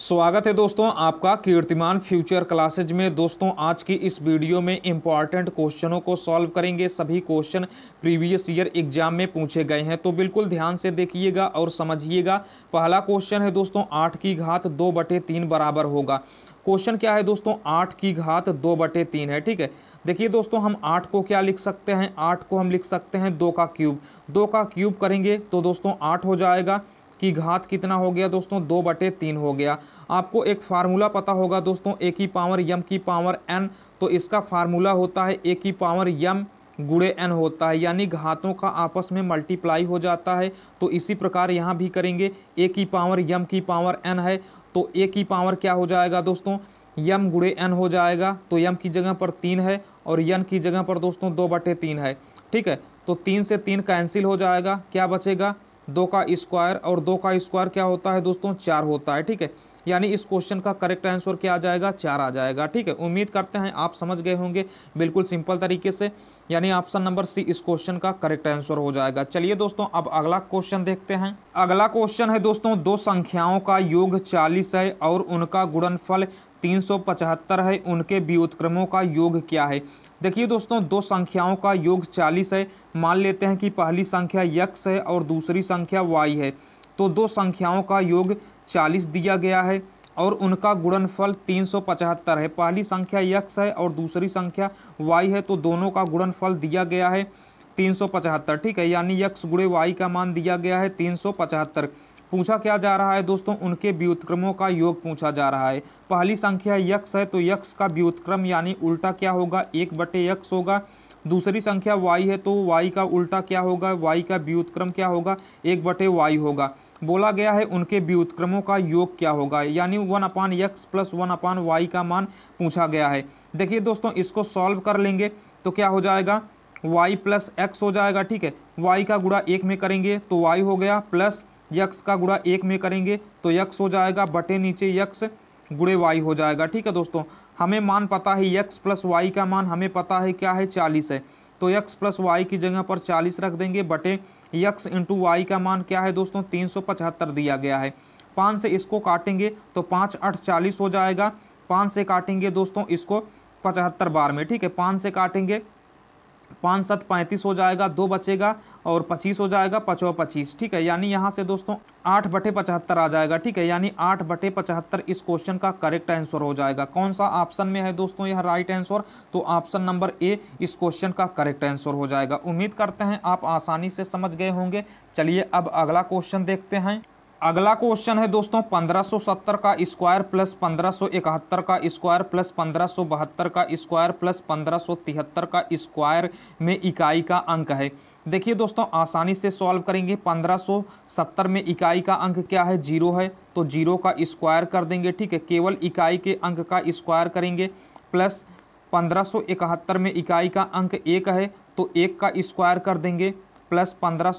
स्वागत है दोस्तों आपका कीर्तिमान फ्यूचर क्लासेज में दोस्तों आज की इस वीडियो में इम्पॉर्टेंट क्वेश्चनों को सॉल्व करेंगे सभी क्वेश्चन प्रीवियस ईयर एग्जाम में पूछे गए हैं तो बिल्कुल ध्यान से देखिएगा और समझिएगा पहला क्वेश्चन है दोस्तों आठ की घात दो बटे तीन बराबर होगा क्वेश्चन क्या है दोस्तों आठ की घात दो बटे तीन है ठीक है देखिए दोस्तों हम आठ को क्या लिख सकते हैं आठ को हम लिख सकते हैं दो का क्यूब दो का क्यूब करेंगे तो दोस्तों आठ हो जाएगा कि घात कितना हो गया दोस्तों दो बटे तीन हो गया आपको एक फार्मूला पता होगा दोस्तों ए की पावर यम की पावर एन तो इसका फार्मूला होता है ए की पावर यम गुड़े एन होता है यानी घातों का आपस में मल्टीप्लाई हो जाता है तो इसी प्रकार यहाँ भी करेंगे ए की पावर यम की पावर एन है तो ए की पावर क्या हो जाएगा दोस्तों यम गुड़े एन हो जाएगा तो यम की जगह पर तीन है और यन की जगह पर दोस्तों दो बटे तीन है ठीक है तो तीन से तीन कैंसिल हो जाएगा क्या बचेगा दो का स्क्वायर और दो का स्क्वायर क्या होता है दोस्तों चार होता है ठीक है यानी इस क्वेश्चन का करेक्ट आंसर क्या आ जाएगा चार आ जाएगा ठीक है उम्मीद करते हैं आप समझ गए होंगे बिल्कुल सिंपल तरीके से यानी ऑप्शन नंबर सी इस क्वेश्चन का करेक्ट आंसर हो जाएगा चलिए दोस्तों अब अगला क्वेश्चन देखते हैं अगला क्वेश्चन है दोस्तों दो संख्याओं का योग चालीस है और उनका गुणनफल 375 है उनके व्युत्क्रमों का योग क्या है देखिए दोस्तों दो संख्याओं का योग 40 है मान लेते हैं कि पहली संख्या यक्स है और दूसरी संख्या वाई है तो दो संख्याओं का योग 40 दिया गया है और उनका गुणनफल 375 है पहली संख्या यक्स है और दूसरी संख्या वाई है तो दोनों का गुणनफल दिया गया है 375 ठीक है यानी यक्स गुड़े वाई का मान दिया गया है 375 पूछा क्या जा रहा है दोस्तों उनके व्युतक्रमों का योग पूछा जा रहा है पहली संख्या यक्ष है तो यक्ष का व्युतक्रम यानी उल्टा क्या होगा एक बटे यक्ष होगा दूसरी संख्या वाई है तो वाई का उल्टा क्या होगा वाई का व्युतक्रम क्या होगा एक बटे वाई होगा बोला गया है उनके व्युतक्रमों का योग क्या होगा यानी one upon x plus one upon y का मान पूछा गया है देखिए दोस्तों इसको सॉल्व कर लेंगे तो क्या हो जाएगा वाई प्लस एक्स हो जाएगा ठीक है वाई का गुड़ा एक में करेंगे तो वाई हो गया प्लस यक्स का गुड़ा एक में करेंगे तो यक्स हो जाएगा बटे नीचे यक्स गुड़े वाई हो जाएगा ठीक है दोस्तों हमें मान पता है यक्स प्लस वाई का मान हमें पता है क्या है चालीस है तो यक्स प्लस वाई की जगह पर चालीस रख देंगे बटे यक्स इंटू वाई का मान क्या है दोस्तों तीन सौ पचहत्तर दिया गया है पाँच से इसको काटेंगे तो पाँच आठ चालीस हो जाएगा पाँच से काटेंगे दोस्तों इसको पचहत्तर बार में ठीक है पाँच से काटेंगे पाँच सात पैंतीस हो जाएगा दो बचेगा और पच्चीस हो जाएगा पचो पच्चीस ठीक है यानी यहाँ से दोस्तों आठ बटे पचहत्तर आ जाएगा ठीक है यानी आठ बटे पचहत्तर इस क्वेश्चन का करेक्ट आंसर हो जाएगा कौन सा ऑप्शन में है दोस्तों यह राइट आंसर तो ऑप्शन नंबर ए इस क्वेश्चन का करेक्ट आंसर हो जाएगा उम्मीद करते हैं आप आसानी से समझ गए होंगे चलिए अब अगला क्वेश्चन देखते हैं अगला क्वेश्चन है दोस्तों 1570 का स्क्वायर प्लस 1571 का स्क्वायर प्लस 1572 का स्क्वायर प्लस 1573 का स्क्वायर में इकाई का अंक है देखिए दोस्तों आसानी से सॉल्व करेंगे 1570 में इकाई का अंक क्या है जीरो है तो जीरो का स्क्वायर कर देंगे ठीक है केवल इकाई के अंक का स्क्वायर करेंगे प्लस 1571 में इकाई का अंक एक है तो एक का स्क्वायर कर देंगे प्लस पंद्रह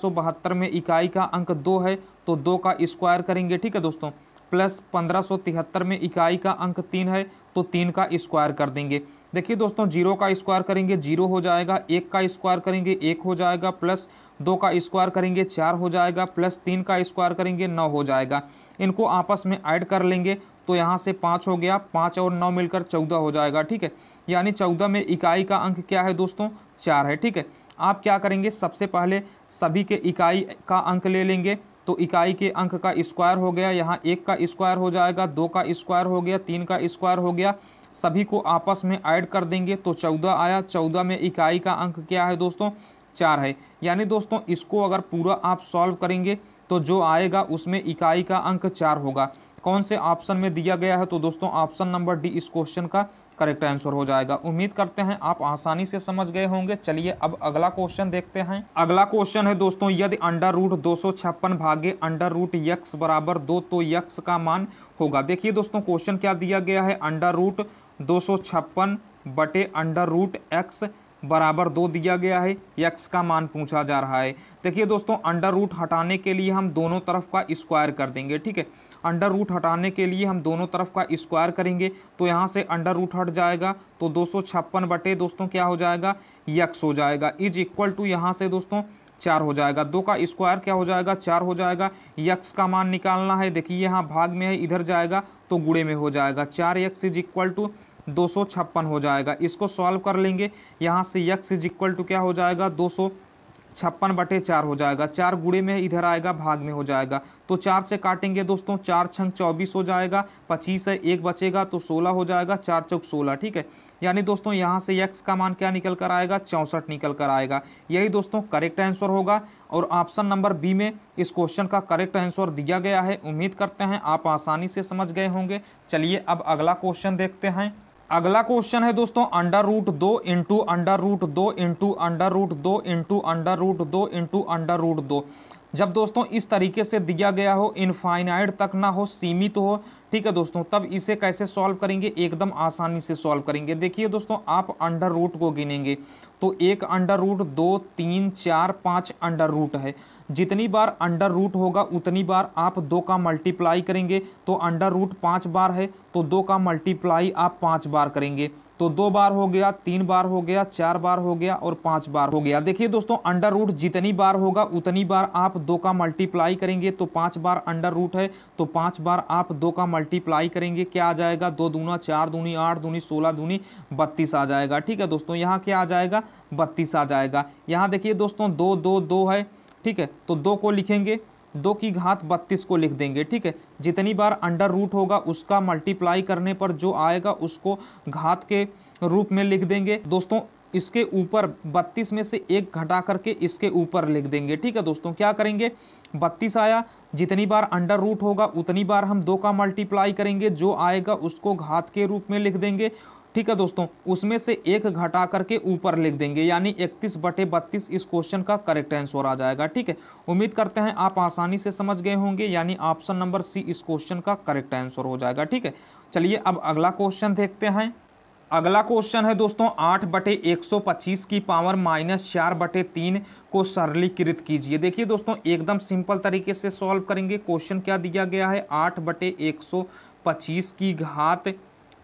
में इकाई का अंक दो है तो दो का स्क्वायर करेंगे ठीक है दोस्तों प्लस पंद्रह में इकाई का अंक तीन है तो तीन का स्क्वायर कर देंगे देखिए दोस्तों जीरो का स्क्वायर करेंगे जीरो हो जाएगा एक का स्क्वायर करेंगे एक हो जाएगा प्लस दो का स्क्वायर करेंगे चार हो जाएगा प्लस तीन का स्क्वायर करेंगे नौ हो जाएगा इनको आपस में ऐड कर लेंगे तो यहाँ से पाँच हो गया पाँच और नौ मिलकर चौदह हो जाएगा ठीक है यानी चौदह में इकाई का अंक क्या है दोस्तों चार है ठीक है आप क्या करेंगे सबसे पहले सभी के इकाई का अंक ले लेंगे तो इकाई के अंक का स्क्वायर हो गया यहाँ एक का स्क्वायर हो जाएगा दो का स्क्वायर हो गया तीन का स्क्वायर हो गया सभी को आपस में ऐड कर देंगे तो चौदह आया चौदह में इकाई का अंक क्या है दोस्तों चार है यानी दोस्तों इसको अगर पूरा आप सॉल्व करेंगे तो जो आएगा उसमें इकाई का अंक चार होगा कौन से ऑप्शन में दिया गया है तो दोस्तों ऑप्शन नंबर डी इस क्वेश्चन का करेक्ट आंसर हो जाएगा उम्मीद करते हैं आप आसानी से समझ गए होंगे चलिए अब अगला क्वेश्चन देखते हैं अगला क्वेश्चन है दोस्तों यदि अंडर रूट दो भागे अंडर रूट यक्स बराबर दो तो यक्स का मान होगा देखिए दोस्तों क्वेश्चन क्या दिया गया है अंडर रूट दो बटे अंडर रूट एक्स बराबर दो दिया गया है यक्स का मान पूछा जा रहा है देखिए दोस्तों अंडर रूट हटाने के लिए हम दोनों तरफ का स्क्वायर कर देंगे ठीक है अंडर रूट हटाने के लिए हम दोनों तरफ का स्क्वायर करेंगे तो यहाँ से अंडर रूट हट जाएगा तो दो बटे दोस्तों क्या हो जाएगा यक्स हो जाएगा इज इक्वल टू यहाँ से दोस्तों चार हो जाएगा दो का स्क्वायर क्या हो जाएगा चार हो जाएगा यक्स का मान निकालना है देखिए यहाँ भाग में है इधर जाएगा तो गुड़े में हो जाएगा चार यक्स इज इक्वल टू दो हो जाएगा इसको सॉल्व कर लेंगे यहाँ से यक्स इज इक्वल टू क्या हो जाएगा दो छप्पन बटे चार हो जाएगा चार गुड़े में इधर आएगा भाग में हो जाएगा तो चार से काटेंगे दोस्तों चार छंग चौबीस हो जाएगा पच्चीस है एक बचेगा तो सोलह हो जाएगा चार चौक सोलह ठीक है यानी दोस्तों यहाँ से यक्स का मान क्या निकल कर आएगा चौंसठ निकल कर आएगा यही दोस्तों करेक्ट आंसर होगा और ऑप्शन नंबर बी में इस क्वेश्चन का करेक्ट आंसर दिया गया है उम्मीद करते हैं आप आसानी से समझ गए होंगे चलिए अब अगला क्वेश्चन देखते हैं अगला क्वेश्चन है दोस्तों अंडर रूट दो इंटू अंडर रूट दो इंटू अंडर रूट दो इंटू अंडर रूट दो इंटू अंडर रूट दो जब दोस्तों इस तरीके से दिया गया हो इनफाइनाइट तक ना हो सीमित हो ठीक है दोस्तों तब इसे कैसे सॉल्व करेंगे एकदम आसानी से सॉल्व करेंगे देखिए दोस्तों आप अंडर रूट को गिनेंगे तो एक अंडर रूट दो तीन चार पाँच अंडर रूट है जितनी बार अंडर रूट होगा उतनी बार आप दो का मल्टीप्लाई करेंगे तो अंडर रूट पाँच बार है तो दो का मल्टीप्लाई आप पाँच बार करेंगे तो दो बार हो गया तीन बार हो गया चार बार हो गया और पांच बार हो गया देखिए दोस्तों अंडर रूट जितनी बार होगा उतनी बार आप दो का मल्टीप्लाई करेंगे तो पांच बार अंडर रूट है तो पांच बार आप दो का मल्टीप्लाई करेंगे क्या आ जाएगा दो दूना चार दूनी आठ दूनी सोलह दूनी बत्तीस आ जाएगा ठीक है दोस्तों यहाँ क्या आ जाएगा बत्तीस आ जाएगा यहाँ देखिए दोस्तों दो दो दो है ठीक है तो दो को लिखेंगे दो की घात बत्तीस को लिख देंगे ठीक है जितनी बार अंडर रूट होगा उसका मल्टीप्लाई करने पर जो आएगा उसको घात के रूप में लिख देंगे दोस्तों इसके ऊपर 32 में से एक घटा करके इसके ऊपर लिख देंगे ठीक है दोस्तों क्या करेंगे 32 आया जितनी बार अंडर रूट होगा उतनी बार हम दो का मल्टीप्लाई करेंगे जो आएगा उसको घात के रूप में लिख देंगे ठीक है दोस्तों उसमें से एक घटा करके ऊपर लिख देंगे यानी इकतीस बटे बत्तीस इस क्वेश्चन का करेक्ट आंसर आ जाएगा ठीक है उम्मीद करते हैं आप आसानी से समझ गए होंगे यानी ऑप्शन नंबर सी इस क्वेश्चन का करेक्ट आंसर हो जाएगा ठीक है चलिए अब अगला क्वेश्चन देखते हैं अगला क्वेश्चन है दोस्तों आठ बटे एक सौ पच्चीस की पावर माइनस चार बटे तीन को सरलीकृत कीजिए देखिए दोस्तों एकदम सिंपल तरीके से सॉल्व करेंगे क्वेश्चन क्या दिया गया है आठ बटे एक सौ पच्चीस की घात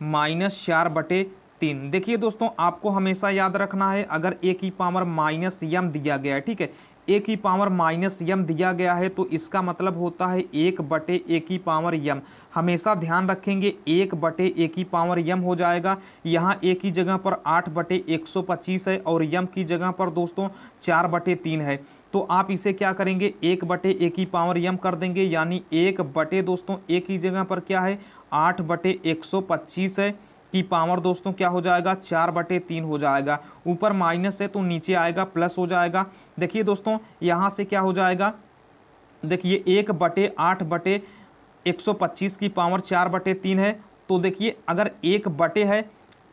माइनस चार बटे तीन देखिए दोस्तों आपको हमेशा याद रखना है अगर ए की पावर माइनस यम दिया गया है ठीक है ए की पावर माइनस यम दिया गया है तो इसका मतलब होता है एक बटे ए की पावर यम हमेशा ध्यान रखेंगे एक बटे ए की पावर यम हो जाएगा यहाँ ए की जगह पर आठ बटे एक सौ पच्चीस है और यम की जगह पर दोस्तों चार बटे तीन है तो आप इसे क्या करेंगे एक बटे ए की पावर यम कर देंगे यानी एक बटे दोस्तों ए की जगह पर क्या है आठ बटे एक सौ पच्चीस है की पावर दोस्तों क्या हो जाएगा चार बटे तीन हो जाएगा ऊपर माइनस है तो नीचे आएगा प्लस हो जाएगा देखिए दोस्तों यहाँ से क्या हो जाएगा देखिए एक बटे आठ बटे एक सौ पच्चीस की पावर चार बटे तीन है तो देखिए अगर एक बटे है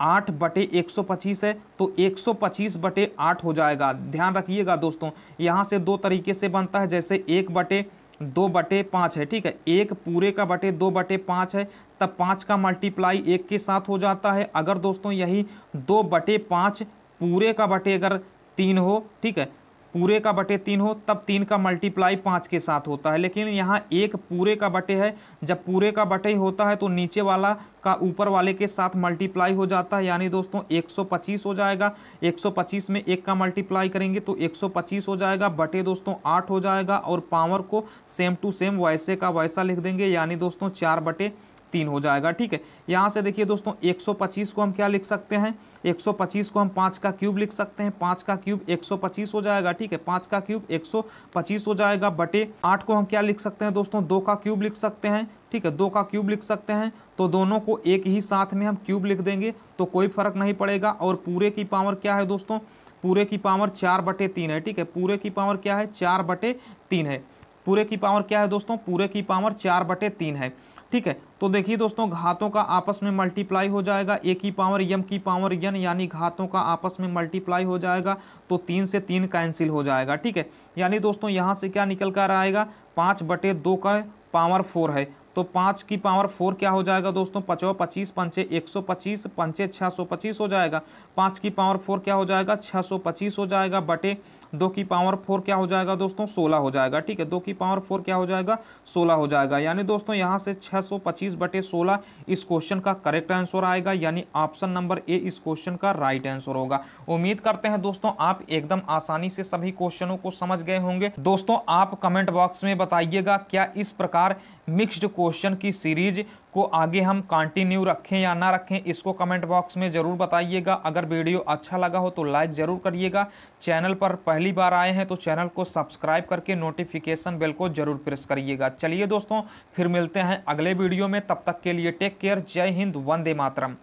आठ बटे एक सौ पच्चीस है तो एक सौ पच्चीस बटे आठ हो जाएगा ध्यान रखिएगा दोस्तों यहाँ से दो तरीके से बनता है जैसे एक बटे दो बटे पाँच है ठीक है एक पूरे का बटे दो बटे पाँच है तब पाँच का मल्टीप्लाई एक के साथ हो जाता है अगर दोस्तों यही दो बटे पाँच पूरे का बटे अगर तीन हो ठीक है पूरे का बटे तीन हो तब तीन का मल्टीप्लाई पाँच के साथ होता है लेकिन यहाँ एक पूरे का बटे है जब पूरे का बटे ही होता है तो नीचे वाला का ऊपर वाले के साथ मल्टीप्लाई हो जाता है यानी दोस्तों 125 हो जाएगा 125 में एक का मल्टीप्लाई करेंगे तो 125 हो जाएगा बटे दोस्तों आठ हो जाएगा और पावर को सेम टू सेम वैसे का वैसा लिख देंगे यानी दोस्तों चार बटे तीन हो जाएगा ठीक है यहाँ से देखिए दोस्तों 125 को हम क्या लिख सकते हैं 125 को हम पाँच का क्यूब लिख सकते हैं पाँच का क्यूब 125 हो जाएगा ठीक है पाँच का क्यूब 125 हो जाएगा बटे आठ को हम क्या लिख सकते हैं दोस्तों दो का क्यूब लिख सकते हैं ठीक है दो का क्यूब लिख सकते हैं तो दोनों को एक ही साथ में हम क्यूब लिख देंगे तो कोई फर्क नहीं पड़ेगा और पूरे की पावर क्या है दोस्तों पूरे की पावर चार बटे तीन है ठीक है पूरे की पावर क्या है चार बटे तीन है पूरे की पावर क्या है दोस्तों पूरे की पावर चार बटे तीन है ठीक है तो देखिए दोस्तों घातों का आपस में मल्टीप्लाई हो जाएगा ए की पावर यम की पावर यन यानी घातों का आपस में मल्टीप्लाई हो जाएगा तो तीन से तीन कैंसिल हो जाएगा ठीक है यानी दोस्तों यहाँ से क्या निकल कर आएगा पाँच बटे दो का पावर फोर है तो पाँच की पावर फोर क्या हो जाएगा दोस्तों पचो पच्चीस पंचे एक सौ पच्चीस पंचे छः सौ पच्चीस हो जाएगा पाँच की पावर फोर क्या हो जाएगा छः सौ पच्चीस हो जाएगा बटे दो की पावर फोर क्या हो जाएगा दोस्तों सोलह हो जाएगा ठीक है दो की पावर फोर क्या हो जाएगा सोलह हो जाएगा यानी दोस्तों यहाँ से छः सौ पच्चीस बटे सोलह इस क्वेश्चन का करेक्ट आंसर आएगा यानी ऑप्शन नंबर ए इस क्वेश्चन का राइट आंसर होगा उम्मीद करते हैं दोस्तों आप एकदम आसानी से सभी क्वेश्चनों को समझ गए होंगे दोस्तों आप कमेंट बॉक्स में बताइएगा क्या इस प्रकार मिक्स्ड क्वेश्चन की सीरीज को आगे हम कंटिन्यू रखें या ना रखें इसको कमेंट बॉक्स में ज़रूर बताइएगा अगर वीडियो अच्छा लगा हो तो लाइक ज़रूर करिएगा चैनल पर पहली बार आए हैं तो चैनल को सब्सक्राइब करके नोटिफिकेशन बेल को ज़रूर प्रेस करिएगा चलिए दोस्तों फिर मिलते हैं अगले वीडियो में तब तक के लिए टेक केयर जय हिंद वंदे मातरम